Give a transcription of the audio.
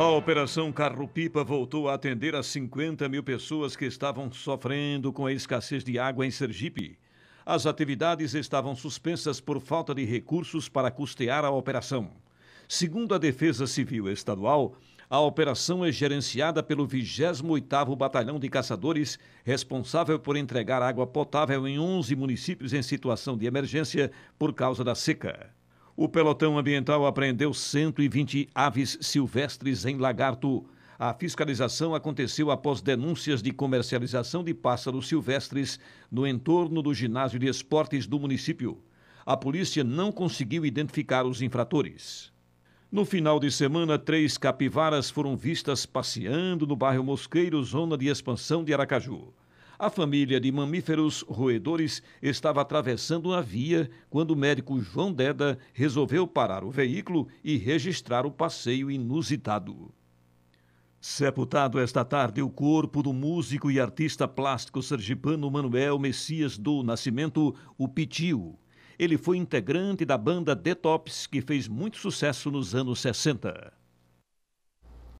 A Operação Carro-Pipa voltou a atender as 50 mil pessoas que estavam sofrendo com a escassez de água em Sergipe. As atividades estavam suspensas por falta de recursos para custear a operação. Segundo a Defesa Civil Estadual, a operação é gerenciada pelo 28º Batalhão de Caçadores, responsável por entregar água potável em 11 municípios em situação de emergência por causa da seca. O pelotão ambiental apreendeu 120 aves silvestres em lagarto. A fiscalização aconteceu após denúncias de comercialização de pássaros silvestres no entorno do ginásio de esportes do município. A polícia não conseguiu identificar os infratores. No final de semana, três capivaras foram vistas passeando no bairro Mosqueiro, zona de expansão de Aracaju. A família de mamíferos roedores estava atravessando uma via quando o médico João Deda resolveu parar o veículo e registrar o passeio inusitado. Sepultado esta tarde o corpo do músico e artista plástico sergipano Manuel Messias do Nascimento, o Pitio. Ele foi integrante da banda The Tops, que fez muito sucesso nos anos 60.